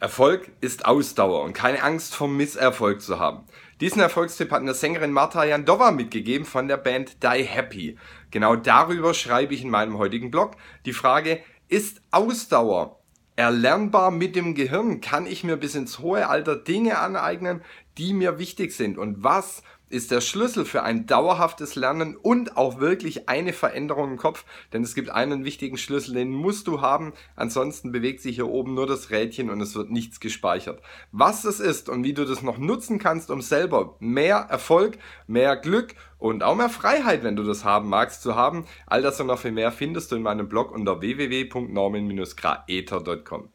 Erfolg ist Ausdauer und keine Angst vor Misserfolg zu haben. Diesen Erfolgstipp hat mir Sängerin Marta Jandova mitgegeben von der Band Die Happy. Genau darüber schreibe ich in meinem heutigen Blog. Die Frage, ist Ausdauer erlernbar mit dem Gehirn? Kann ich mir bis ins hohe Alter Dinge aneignen, die mir wichtig sind? Und was ist der Schlüssel für ein dauerhaftes Lernen und auch wirklich eine Veränderung im Kopf, denn es gibt einen wichtigen Schlüssel, den musst du haben, ansonsten bewegt sich hier oben nur das Rädchen und es wird nichts gespeichert. Was das ist und wie du das noch nutzen kannst, um selber mehr Erfolg, mehr Glück und auch mehr Freiheit, wenn du das haben magst, zu haben, all das und noch viel mehr findest du in meinem Blog unter www.norman-graeter.com.